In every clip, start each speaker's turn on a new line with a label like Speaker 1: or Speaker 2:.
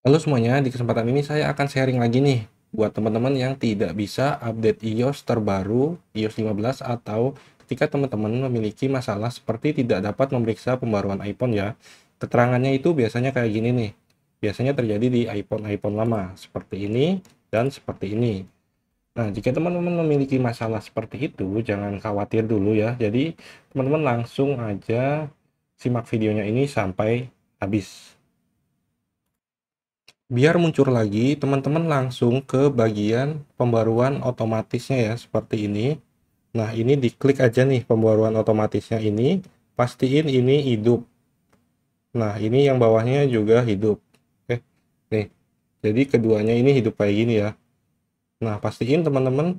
Speaker 1: Halo semuanya, di kesempatan ini saya akan sharing lagi nih buat teman-teman yang tidak bisa update iOS terbaru iOS 15 atau ketika teman-teman memiliki masalah seperti tidak dapat memeriksa pembaruan iPhone ya. Keterangannya itu biasanya kayak gini nih. Biasanya terjadi di iPhone-iPhone lama seperti ini dan seperti ini. Nah, jika teman-teman memiliki masalah seperti itu, jangan khawatir dulu ya. Jadi, teman-teman langsung aja simak videonya ini sampai habis biar muncul lagi teman-teman langsung ke bagian pembaruan otomatisnya ya seperti ini nah ini diklik aja nih pembaruan otomatisnya ini pastiin ini hidup nah ini yang bawahnya juga hidup oke nih jadi keduanya ini hidup kayak gini ya nah pastiin teman-teman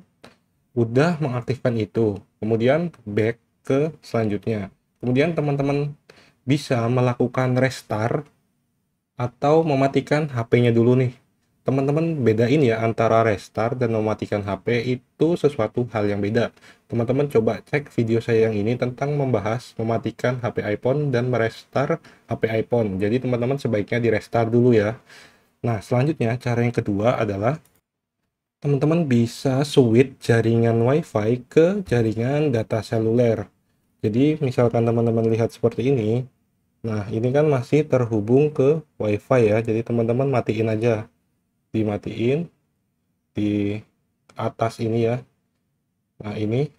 Speaker 1: udah mengaktifkan itu kemudian back ke selanjutnya kemudian teman-teman bisa melakukan restart atau mematikan HP-nya dulu nih. Teman-teman bedain ya antara restart dan mematikan HP itu sesuatu hal yang beda. Teman-teman coba cek video saya yang ini tentang membahas mematikan HP iPhone dan merestart HP iPhone. Jadi teman-teman sebaiknya di restart dulu ya. Nah, selanjutnya cara yang kedua adalah teman-teman bisa switch jaringan WiFi ke jaringan data seluler. Jadi, misalkan teman-teman lihat seperti ini, Nah, ini kan masih terhubung ke WiFi ya. Jadi teman-teman matiin aja. Dimatiin di atas ini ya. Nah, ini.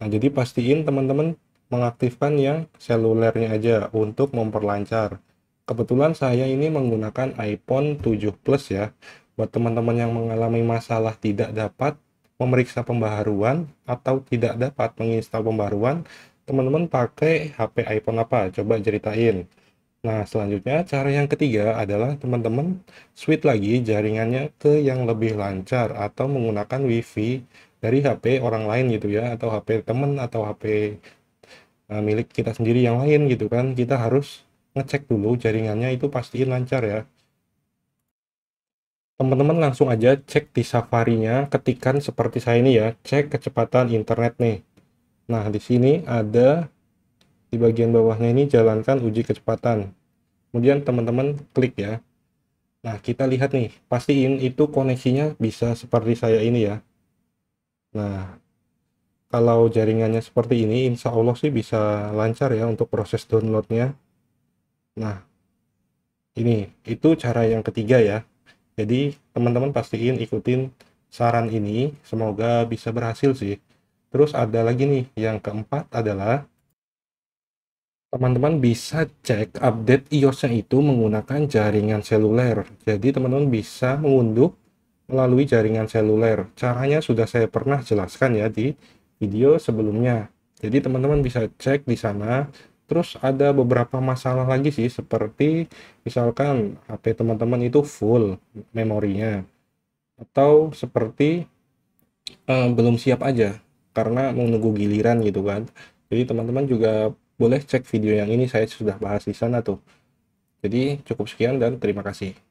Speaker 1: Nah, jadi pastiin teman-teman mengaktifkan yang selulernya aja untuk memperlancar. Kebetulan saya ini menggunakan iPhone 7 Plus ya. Buat teman-teman yang mengalami masalah tidak dapat memeriksa pembaharuan atau tidak dapat menginstal pembaruan, teman-teman pakai HP iPhone apa? Coba ceritain. Nah, selanjutnya cara yang ketiga adalah teman-teman switch lagi jaringannya ke yang lebih lancar atau menggunakan WiFi dari HP orang lain gitu ya atau HP teman atau HP eh, milik kita sendiri yang lain gitu kan. Kita harus ngecek dulu jaringannya itu pastiin lancar ya. Teman-teman langsung aja cek di Safarinya ketikan seperti saya ini ya, cek kecepatan internet nih. Nah, di sini ada di bagian bawahnya ini jalankan uji kecepatan. Kemudian teman-teman klik ya. Nah, kita lihat nih, pastiin itu koneksinya bisa seperti saya ini ya. Nah, kalau jaringannya seperti ini, insya Allah sih bisa lancar ya untuk proses downloadnya. Nah, ini itu cara yang ketiga ya. Jadi teman-teman pastiin ikutin saran ini, semoga bisa berhasil sih. Terus ada lagi nih, yang keempat adalah teman-teman bisa cek update iOS-nya itu menggunakan jaringan seluler. Jadi teman-teman bisa mengunduh melalui jaringan seluler. Caranya sudah saya pernah jelaskan ya di video sebelumnya. Jadi teman-teman bisa cek di sana. Terus ada beberapa masalah lagi sih seperti misalkan HP teman-teman itu full memorinya atau seperti uh, belum siap aja karena menunggu giliran gitu kan jadi teman-teman juga boleh cek video yang ini saya sudah bahas di sana tuh jadi cukup sekian dan terima kasih